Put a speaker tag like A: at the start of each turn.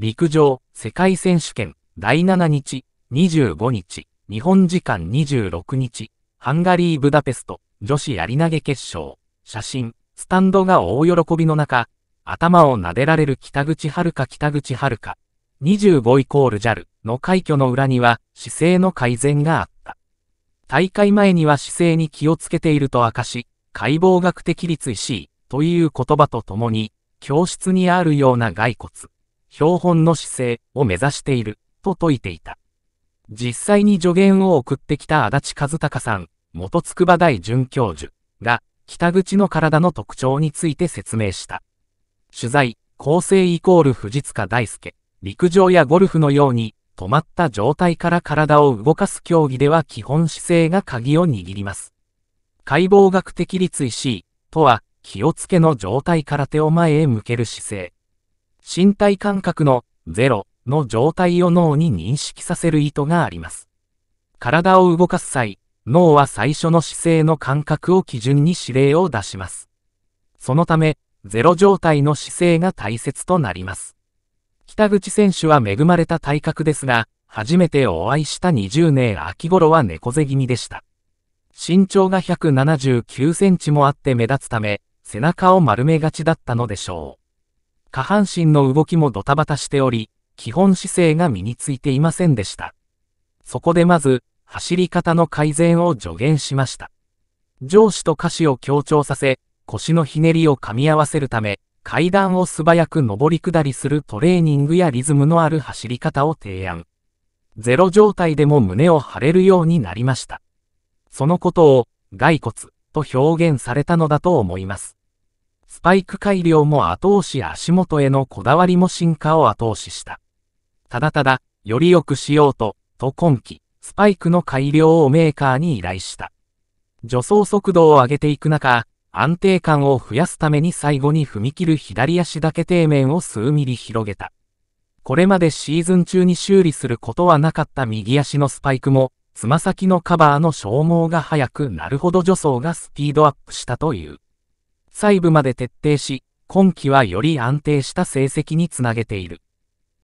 A: 陸上世界選手権第7日、25日、日本時間26日、ハンガリー・ブダペスト女子やり投げ決勝、写真、スタンドが大喜びの中、頭を撫でられる北口遥か北口遥か、25イコール JAL の快挙の裏には姿勢の改善があった。大会前には姿勢に気をつけていると明かし、解剖学的立石という言葉とともに、教室にあるような骸骨。標本の姿勢を目指している、と説いていた。実際に助言を送ってきた足立和孝さん、元筑波大准教授が、北口の体の特徴について説明した。取材、構成イコール藤塚大輔、陸上やゴルフのように、止まった状態から体を動かす競技では基本姿勢が鍵を握ります。解剖学的立位 C とは、気をつけの状態から手を前へ向ける姿勢。身体感覚のゼロの状態を脳に認識させる意図があります。体を動かす際、脳は最初の姿勢の感覚を基準に指令を出します。そのため、ゼロ状態の姿勢が大切となります。北口選手は恵まれた体格ですが、初めてお会いした20年秋頃は猫背気味でした。身長が179センチもあって目立つため、背中を丸めがちだったのでしょう。下半身の動きもドタバタしており、基本姿勢が身についていませんでした。そこでまず、走り方の改善を助言しました。上司と歌詞を強調させ、腰のひねりを噛み合わせるため、階段を素早く上り下りするトレーニングやリズムのある走り方を提案。ゼロ状態でも胸を張れるようになりました。そのことを、骸骨と表現されたのだと思います。スパイク改良も後押し足元へのこだわりも進化を後押しした。ただただ、より良くしようと、と今季、スパイクの改良をメーカーに依頼した。助走速度を上げていく中、安定感を増やすために最後に踏み切る左足だけ底面を数ミリ広げた。これまでシーズン中に修理することはなかった右足のスパイクも、つま先のカバーの消耗が早くなるほど助走がスピードアップしたという。細部まで徹底し、今期はより安定した成績につなげている。